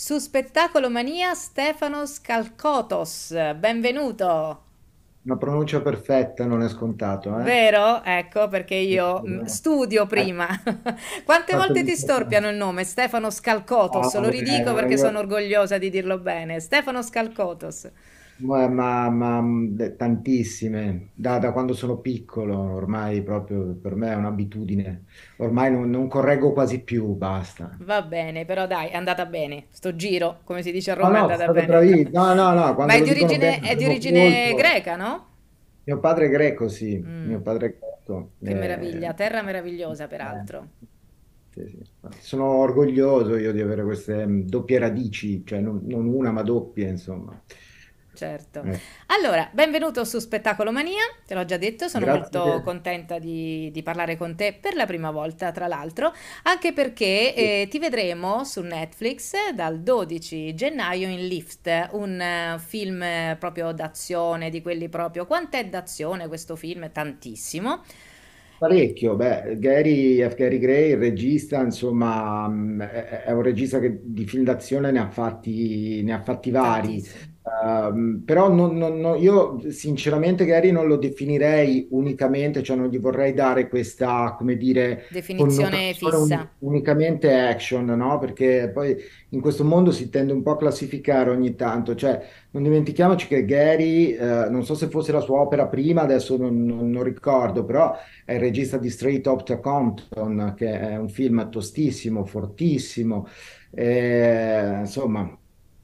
Su Spettacolo Mania Stefano Scalcotos, benvenuto. Una pronuncia perfetta non è scontato. Eh? Vero? Ecco perché io mm, studio prima. Eh. Quante volte ti storpiano il nome? Stefano Scalcotos, oh, lo ridico eh, perché io... sono orgogliosa di dirlo bene. Stefano Scalcotos. Ma, ma, mm, tantissime, da, da, quando sono piccolo, ormai proprio per me è un'abitudine, ormai non, non, correggo quasi più, basta. Va bene, però dai, è andata bene, sto giro, come si dice a ah, Roma, no, no, è andata bene. Bravi. No, no, no, ma è di origine, bene, è di origine greca, no? Mio padre è greco, sì, mm. mio padre è greco. Che eh... meraviglia, terra meravigliosa peraltro. Eh. Sono orgoglioso io di avere queste mm, doppie radici, cioè non, non una ma doppie, insomma. Certo. Eh. Allora, benvenuto su Spettacolo Mania, te l'ho già detto, sono Grazie. molto contenta di, di, parlare con te per la prima volta, tra l'altro, anche perché sì. eh, ti vedremo su Netflix dal 12 gennaio in Lift, un uh, film eh, proprio d'azione, di quelli proprio... Quant'è d'azione questo film? Tantissimo. Parecchio, beh, Gary F. Gary Gray, il regista, insomma, mm, è un regista che di film d'azione ne ha fatti, ne ha fatti vari. Tantissimo. Ehm, però non, non, non, io sinceramente Gary non lo definirei unicamente, cioè non gli vorrei dare questa, come dire, definizione fissa. Un, unicamente action, no? Perché poi in questo mondo si tende un po' a classificare ogni tanto, cioè non dimentichiamoci che Gary, eh, non so se fosse la sua opera prima, adesso non, non ricordo, però è il regista di Straight Up Outta Compton, che è un film tostissimo, fortissimo, e, eh, insomma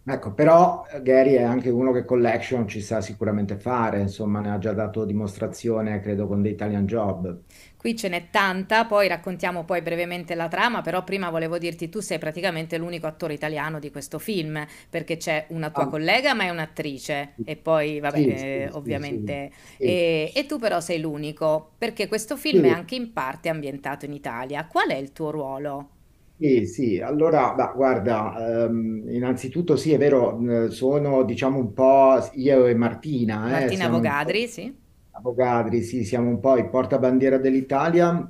Ecco, però eh, Gary è anche uno che collection ci sa sicuramente fare, insomma ne ha già dato dimostrazione, credo, con The Italian Job. Qui ce n'è tanta, poi raccontiamo poi brevemente la trama, però prima volevo dirti tu sei praticamente l'unico attore italiano di questo film, perché c'è una tua ah. collega ma è un'attrice e poi vabbè eh, sì, sì, ovviamente sì, e, e, tu però sei l'unico, perché questo film è anche in parte ambientato in Italia. Qual è il tuo ruolo? Sì, sì, allora, bah, guarda, ehm, innanzitutto sì, è vero, sono diciamo un po' io e Martina, eh, Martina siamo un po' Vogadri, sì. Avogadri, sì, siamo un po' il portabandiera dell'Italia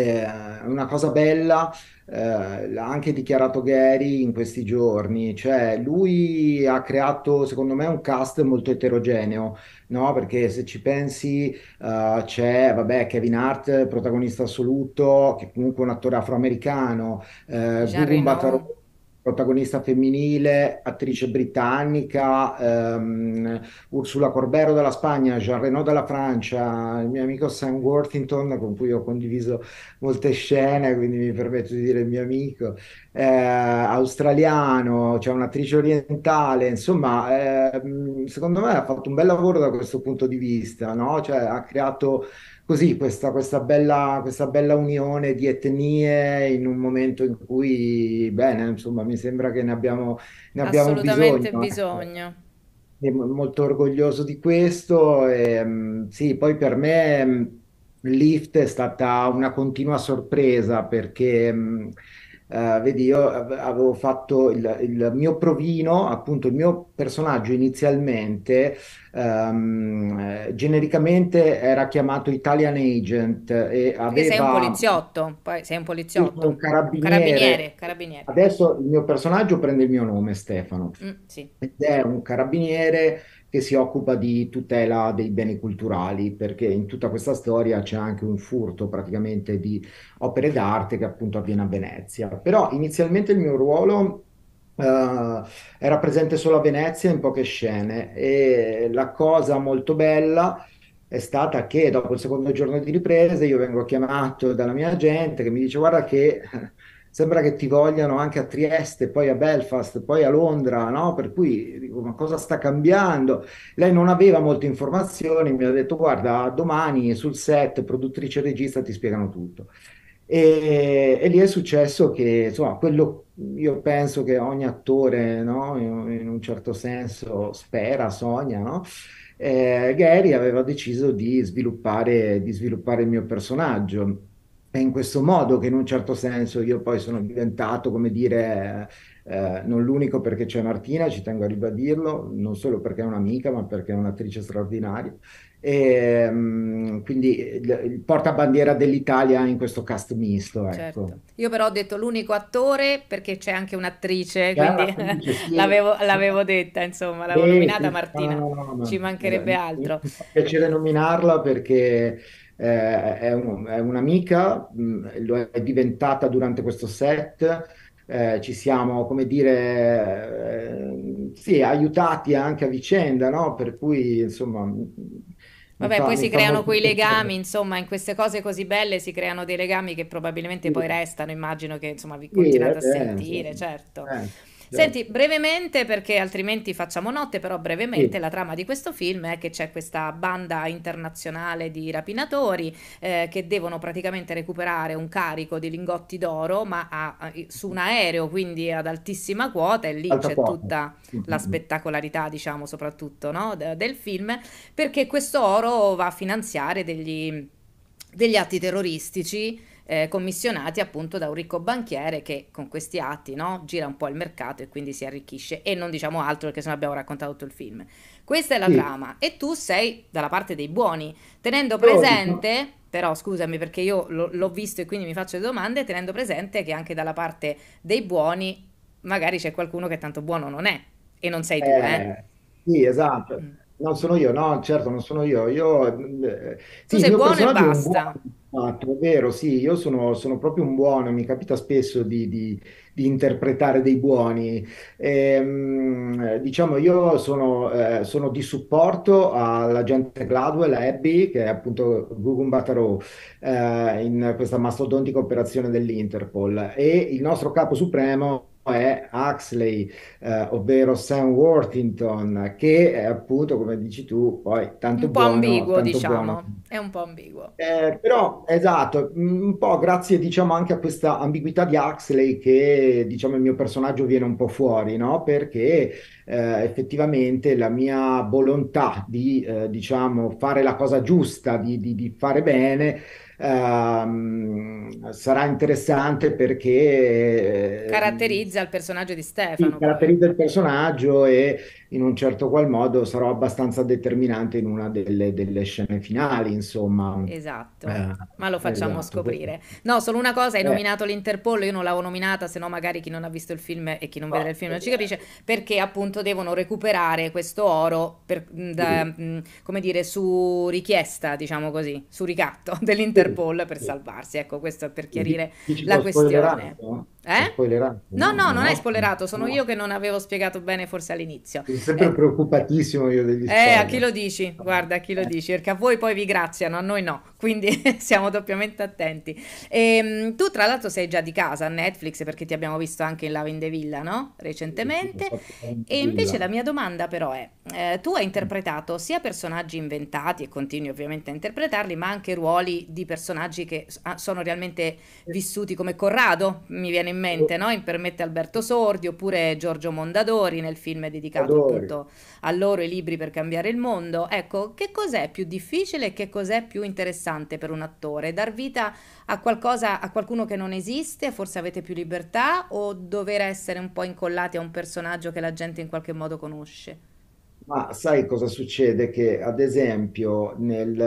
è una cosa bella, eh, l'ha anche dichiarato Gary in questi giorni, cioè lui ha creato secondo me un cast molto eterogeneo, no? perché se ci pensi uh, c'è vabbè, Kevin Hart, protagonista assoluto, che comunque è un attore afroamericano, eh, Gurun Batarò protagonista femminile, attrice britannica, um, Ursula Corbero della Spagna, Jean Renaud della Francia, il mio amico Sam Worthington con cui ho condiviso molte scene, quindi mi permetto di dire il mio amico, eh, australiano, c'è cioè un'attrice orientale, insomma, eh, secondo me ha fatto un bel lavoro da questo punto di vista, no? cioè, ha creato così questa, questa, bella, questa, bella, unione di etnie in un momento in cui, bene, insomma, mi sembra che ne abbiamo, ne abbiamo Assolutamente bisogno. Ecco. bisogno. molto orgoglioso di questo. E, mm, sì, poi per me mm, Lift è stata una continua sorpresa perché... Mm, Uh, vedi, io avevo fatto il, il, mio provino, appunto il mio personaggio inizialmente, um, genericamente era chiamato Italian Agent e aveva... sei un poliziotto, poi sei un poliziotto. Un carabiniere. carabiniere, carabiniere. Adesso il mio personaggio prende il mio nome, Stefano. Mm, sì. Ed è un carabiniere che si occupa di tutela dei beni culturali, perché in tutta questa storia c'è anche un furto praticamente di opere d'arte che appunto avviene a Venezia. Però inizialmente il mio ruolo Uh, era presente solo a Venezia in poche scene e la cosa molto bella è stata che dopo il secondo giorno di riprese io vengo chiamato dalla mia agente che mi dice guarda che sembra che ti vogliano anche a Trieste, poi a Belfast, poi a Londra, no? Per cui dico, ma cosa sta cambiando? Lei non aveva molte informazioni, mi ha detto guarda, domani sul set, produttrice e regista ti spiegano tutto. E, e, lì è successo che, insomma, quello io penso che ogni attore, no? in, in, un certo senso, spera, sogna, no? Eh, Gary aveva deciso di sviluppare, di sviluppare il mio personaggio è in questo modo che in un certo senso io poi sono diventato, come dire, eh, non l'unico perché c'è Martina, ci tengo a ribadirlo, non solo perché è un'amica, ma perché è un'attrice straordinaria. E, um, quindi il, il portabandiera dell'Italia in questo cast misto. Ecco. Certo. Io però ho detto l'unico attore perché c'è anche un'attrice, quindi sì. l'avevo, l'avevo, detta, insomma, l'avevo Beh, nominata Martina, no, no, no, ci mancherebbe altro. Mi fa piacere nominarla perché eh, è, un, è, un'amica, mh, mm, lo è diventata durante questo set, eh, ci siamo, come dire, eh, sì, aiutati anche a vicenda, no? Per cui, insomma... Mm, Vabbè, fa, poi si creano quei legami, insomma, in queste cose così belle si creano dei legami che probabilmente sì. poi restano, immagino che, insomma, vi continuate eh, sì, a sentire, certo. Eh. Senti, brevemente, perché altrimenti facciamo notte, però brevemente sì. la trama di questo film è che c'è questa banda internazionale di rapinatori eh, che devono praticamente recuperare un carico di lingotti d'oro, ma a, a, su un aereo, quindi ad altissima quota, e lì Alta c'è quota. tutta mm, mm, la mm. spettacolarità, diciamo, soprattutto no? De- del film, perché questo oro va a finanziare degli, degli atti terroristici eh, commissionati appunto da un ricco banchiere che con questi atti no, gira un po' il mercato e quindi si arricchisce e non diciamo altro perché sennò abbiamo raccontato tutto il film. Questa è la sì. trama e tu sei dalla parte dei buoni, tenendo presente, però scusami perché io lo, l'ho visto e quindi mi faccio le domande, tenendo presente che anche dalla parte dei buoni magari c'è qualcuno che tanto buono non è e non sei tu, eh? eh. Sì, esatto. Mm. Non sono io, no, certo, non sono io. Io eh, sì, tu sei buono e basta. Buono Esatto, è vero, sì, io sono, sono proprio un buono, mi capita spesso di, di- di interpretare dei buoni. Ehm, diciamo, io sono, eh, sono di supporto all'agente Gladwell, a Abby, che è appunto Gugun Batarò, eh, in questa mastodontica operazione dell'Interpol, e il nostro capo supremo è Huxley, eh, ovvero Sam Worthington, che è appunto, come dici tu, poi tanto un po' buono, ambiguo, diciamo, buono. è un po' ambiguo. Eh, però, esatto, mm, un po' grazie, diciamo, anche a questa ambiguità di Huxley che, diciamo, il mio personaggio viene un po' fuori, no? Perché eh, effettivamente la mia volontà di, eh, diciamo, fare la cosa giusta, di, di, di fare bene, Uh, sarà interessante perché eh, caratterizza il personaggio di Stefano. Sì, caratterizza il personaggio e in un certo qual modo sarò abbastanza determinante in una delle, delle scene finali, insomma. Esatto, eh, ma lo facciamo esatto. scoprire. No, solo una cosa, hai eh. nominato l'Interpol, io non l'avevo nominata, se no magari chi non ha visto il film e chi non vede il film non ci capisce, perché appunto devono recuperare questo oro, per, mm, da, sì. Mm, come dire, su richiesta, diciamo così, su ricatto dell'Interpol Super per salvarsi. Ecco, questo per chiarire la questione. Eh? Spoilerato. No, no, non no. è spoilerato, sono no. io che non avevo spiegato bene forse all'inizio. Sono sempre eh. preoccupatissimo io degli spoiler. Eh, a chi lo dici? Guarda, a chi lo eh. dici, perché a voi poi vi graziano, a noi no, quindi siamo doppiamente attenti. E, ehm, tu tra l'altro sei già di casa a Netflix perché ti abbiamo visto anche in Love in the Villa, no? Recentemente. E invece la mia domanda però è, eh, tu hai interpretato sia personaggi inventati e continui ovviamente a interpretarli, ma anche ruoli di personaggi che ah, sono realmente vissuti come Corrado, mi viene in in mente, no? In Alberto Sordi oppure Giorgio Mondadori nel film dedicato Adori. appunto a loro i libri per cambiare il mondo. Ecco, che cos'è più difficile e che cos'è più interessante per un attore? Dar vita a qualcosa, a qualcuno che non esiste, forse avete più libertà o dover essere un po' incollati a un personaggio che la gente in qualche modo conosce? Ma sai cosa succede? Che ad esempio nel,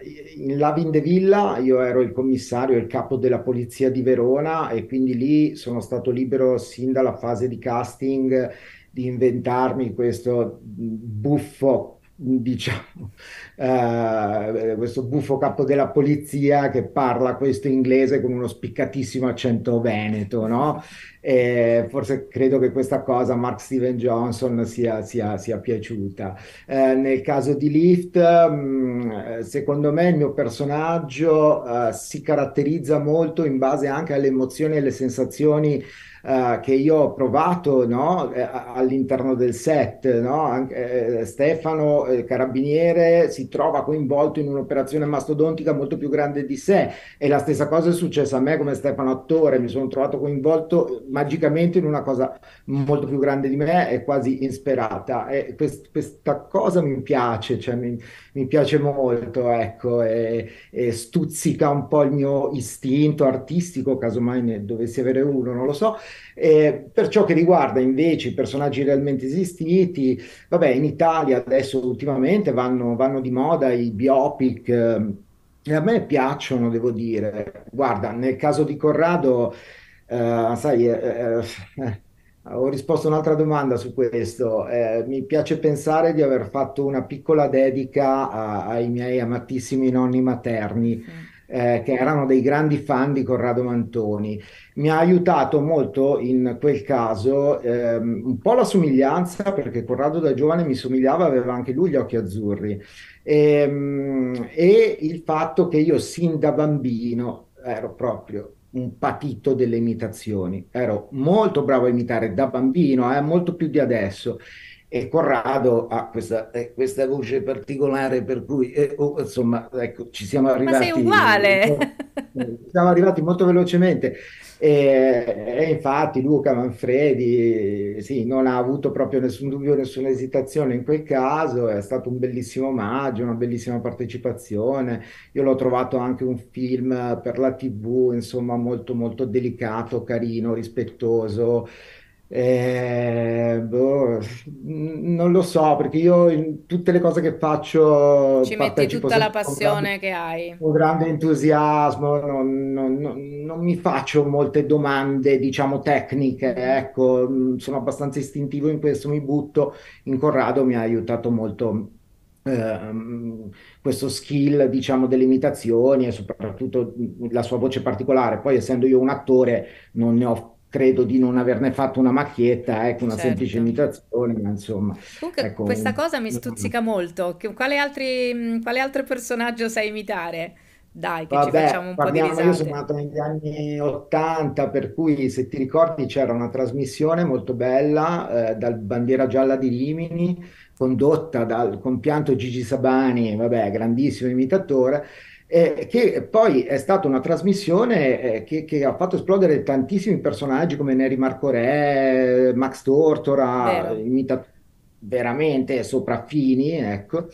eh, in La Vindevilla io ero il commissario, il capo della polizia di Verona e quindi lì sono stato libero sin dalla fase di casting di inventarmi questo buffo diciamo, eh, questo buffo capo della polizia che parla questo inglese con uno spiccatissimo accento veneto, no? E forse credo che questa cosa a Mark Steven Johnson sia, sia, sia piaciuta. Eh, nel caso di Lift, mm, secondo me il mio personaggio eh, si caratterizza molto in base anche alle emozioni e alle sensazioni uh, che io ho provato no, eh, all'interno del set. No? Anche, eh, Stefano, eh, carabiniere, si trova coinvolto in un'operazione mastodontica molto più grande di sé e la stessa cosa è successa a me come Stefano attore, mi sono trovato coinvolto eh, magicamente in una cosa molto più grande di me e quasi insperata. E quest- questa cosa mi piace, cioè mi, mi piace molto, ecco, e, e stuzzica un po' il mio istinto artistico, casomai ne dovessi avere uno, non lo so, eh, per ciò che riguarda invece i personaggi realmente esistiti, vabbè, in Italia adesso ultimamente vanno, vanno di moda i biopic. Eh, a me piacciono, devo dire. Guarda, nel caso di Corrado, eh, sai, eh, eh, ho risposto a un'altra domanda su questo. Eh, mi piace pensare di aver fatto una piccola dedica a, ai miei amatissimi nonni materni. Mm eh, che erano dei grandi fan di Corrado Mantoni. Mi ha aiutato molto in quel caso ehm, un po' la somiglianza, perché Corrado da giovane mi somigliava, aveva anche lui gli occhi azzurri, e, ehm, e il fatto che io sin da bambino ero proprio un patito delle imitazioni. Ero molto bravo a imitare da bambino, eh, molto più di adesso e Corrado ha questa, eh, questa voce particolare per cui eh, oh, insomma ecco, ci siamo arrivati Ma sei uguale eh, siamo arrivati molto velocemente e, infatti Luca Manfredi sì, non ha avuto proprio nessun dubbio nessuna esitazione in quel caso è stato un bellissimo omaggio una bellissima partecipazione io l'ho trovato anche un film per la tv insomma molto molto delicato carino rispettoso eh, boh, non lo so, perché io in tutte le cose che faccio Ci metti tutta la sempre grande, passione che hai. con grande entusiasmo, non, non- non- non mi faccio molte domande, diciamo, tecniche, ecco, mm, sono abbastanza istintivo in questo, mi butto. In Corrado mi ha aiutato molto ehm, questo skill, diciamo, delle imitazioni e soprattutto la sua voce particolare. Poi, essendo io un attore, non ne ho credo di non averne fatto una macchietta, ecco, una certo. semplice imitazione, ma insomma. Comunque ecco, questa cosa mi stuzzica molto. Quale, altri, quale altro personaggio sai imitare? Dai, che Vabbè, ci facciamo un parliamo, po' di risate. Io sono nato negli anni 80, per cui se ti ricordi c'era una trasmissione molto bella eh, dal Bandiera Gialla di Rimini, condotta dal compianto Gigi Sabani, vabbè, grandissimo imitatore, eh, che poi è stata una trasmissione eh, che, che, ha fatto esplodere tantissimi personaggi come Neri Marco Re, Max Tortora, imitato veramente sopraffini, ecco.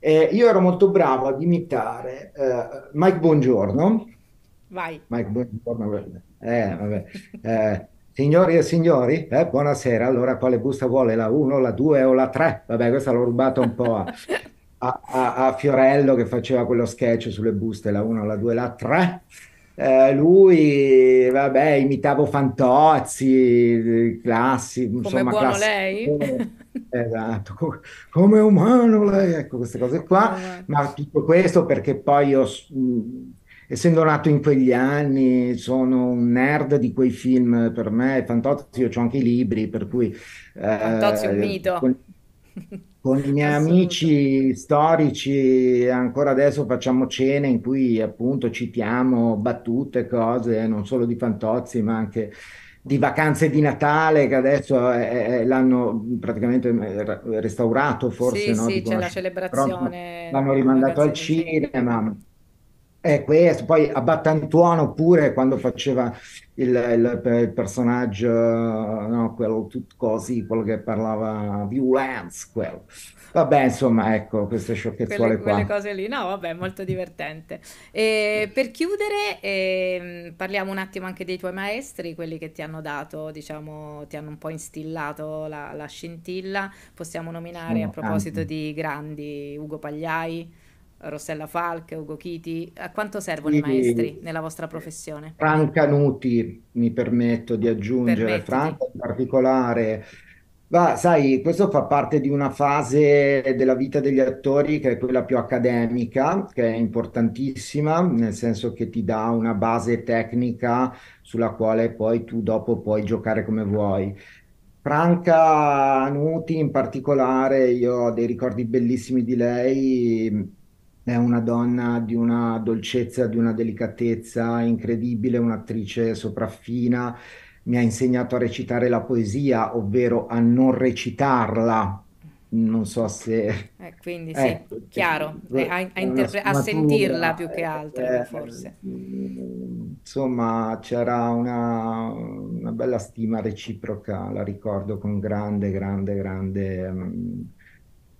Eh, io ero molto bravo ad imitare eh, Mike Buongiorno. Vai. Mike Buongiorno, eh, vabbè. Eh, signori e signori, eh, buonasera. Allora, quale busta vuole? La 1, la 2 o la 3? Vabbè, questa l'ho rubata un po' a, a, a, a, Fiorello che faceva quello sketch sulle buste, la 1, la 2, la 3. Eh, lui, vabbè, imitavo Fantozzi, classi, Come insomma, buono classi, lei? Esatto, come, umano lei, ecco queste cose qua. Ah, Ma ah. tutto questo perché poi io mm, essendo nato in quegli anni, sono un nerd di quei film per me, Fantozzi, io ho anche i libri, per cui... Fantozzi è un eh, mito. Con... Con i miei amici storici ancora adesso facciamo cene in cui appunto citiamo battute, cose, non solo di Fantozzi ma anche di vacanze di Natale che adesso è, è, l'hanno praticamente eh, restaurato forse. Sì, no? sì, tipo, c'è la celebrazione. L'hanno rimandato al cinema. Di... È eh, questo, poi a Battantuono pure quando faceva il, il, il personaggio, no, quello tutto così, quello che parlava violence, quello. Vabbè, insomma, ecco, queste sciocchezzuole quelle, qua. Quelle cose lì, no, vabbè, molto divertente. E per chiudere, eh, parliamo un attimo anche dei tuoi maestri, quelli che ti hanno dato, diciamo, ti hanno un po' instillato la, la scintilla. Possiamo nominare, a proposito di grandi, Ugo Pagliai, Rossella Falk, Ugo Chiti, a quanto servono sì, i maestri nella vostra professione? Franca Nuti, mi permetto di aggiungere, Permettiti. Franca in particolare. Ma sai, questo fa parte di una fase della vita degli attori che è quella più accademica, che è importantissima, nel senso che ti dà una base tecnica sulla quale poi tu dopo puoi giocare come vuoi. Franca Nuti in particolare, io ho dei ricordi bellissimi di lei, è una donna di una dolcezza, di una delicatezza incredibile, un'attrice sopraffina, mi ha insegnato a recitare la poesia, ovvero a non recitarla. Non so se... Eh, quindi sì, eh, chiaro, eh, a, a, interpre- a, sentirla più che eh, altro, eh, forse. Insomma, c'era una, una, bella stima reciproca, la ricordo con grande, grande, grande... Um,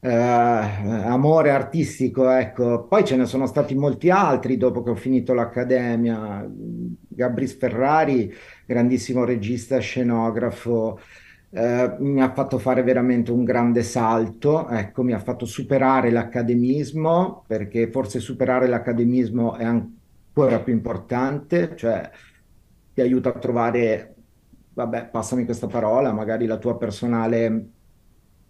eh, amore artistico, ecco. Poi ce ne sono stati molti altri dopo che ho finito l'accademia. Gabris Ferrari, grandissimo regista, scenografo, eh, mi ha fatto fare veramente un grande salto, ecco, mi ha fatto superare l'accademismo, perché forse superare l'accademismo è ancora più importante, cioè ti aiuta a trovare, vabbè, passami questa parola, magari la tua personale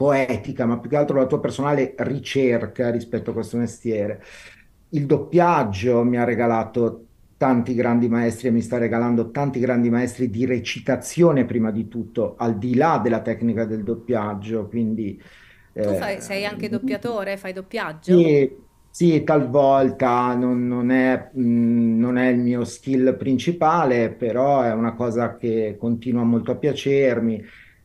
poetica, ma più che altro la tua personale ricerca rispetto a questo mestiere. Il doppiaggio mi ha regalato tanti grandi maestri e mi sta regalando tanti grandi maestri di recitazione prima di tutto, al di là della tecnica del doppiaggio, quindi... Eh, tu fai, sei anche mm, doppiatore, fai doppiaggio? Sì, sì talvolta non, non, è, mh, mm, non, è, il mio skill principale, però è una cosa che continua molto a piacermi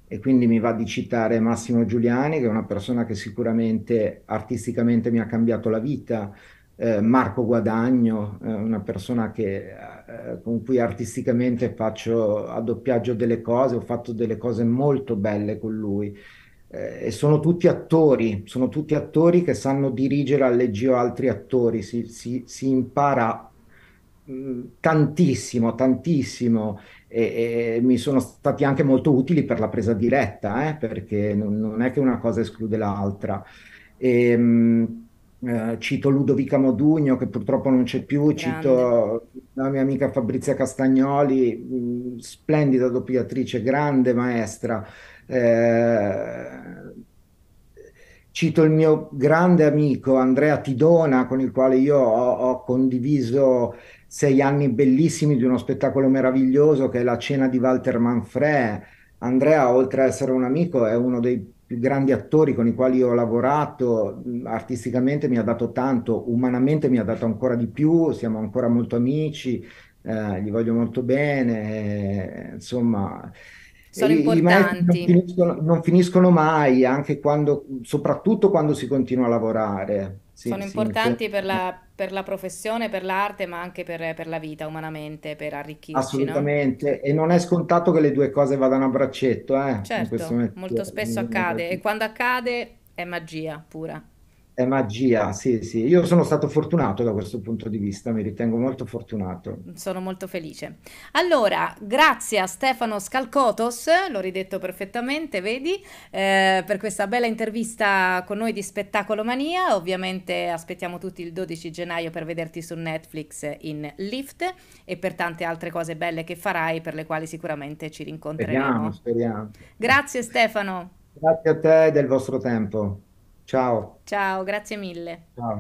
e quindi mi va di citare Massimo Giuliani, che è una persona che sicuramente artisticamente mi ha cambiato la vita, eh, Marco Guadagno, eh, una persona che, eh, eh con cui artisticamente faccio a doppiaggio delle cose, ho fatto delle cose molto belle con lui. Eh, e sono tutti attori, sono tutti attori che sanno dirigere alleggio altri attori, si, si, si impara mm, tantissimo, tantissimo e, e, mi sono stati anche molto utili per la presa diretta, eh, perché non, non, è che una cosa esclude l'altra. E, ehm, mh, eh, cito Ludovica Modugno che purtroppo non c'è più, Grande. cito la mia amica Fabrizia Castagnoli, mh, mm, splendida doppiatrice, grande maestra. Eh, cito il mio grande amico Andrea Tidona con il quale io ho, ho condiviso sei anni bellissimi di uno spettacolo meraviglioso che è la cena di Walter Manfred. Andrea, oltre ad essere un amico, è uno dei più grandi attori con i quali ho lavorato, artisticamente mi ha dato tanto, umanamente mi ha dato ancora di più, siamo ancora molto amici, eh, gli voglio molto bene, eh, insomma... Sono importanti. I non, finiscono, non finiscono mai, anche quando, soprattutto quando si continua a lavorare. Sì, sono sì, importanti per, la, per, la, professione, per l'arte, ma anche per, per la vita umanamente, per arricchirci. Assolutamente, no? e non è scontato che le due cose vadano a braccetto. Eh, certo, molto spesso accade e quando accade è magia pura. È magia, sì, sì. Io sono stato fortunato da questo punto di vista, mi ritengo molto fortunato. Sono molto felice. Allora, grazie a Stefano Scalcotos, l'ho ridetto perfettamente, vedi, eh, per questa bella intervista con noi di Spettacolo Mania. Ovviamente aspettiamo tutti il 12 gennaio per vederti su Netflix in Lift e per tante altre cose belle che farai per le quali sicuramente ci rincontreremo. Speriamo, speriamo. Grazie Stefano. Grazie a te del vostro tempo. Ciao. Ciao, grazie mille. Ciao.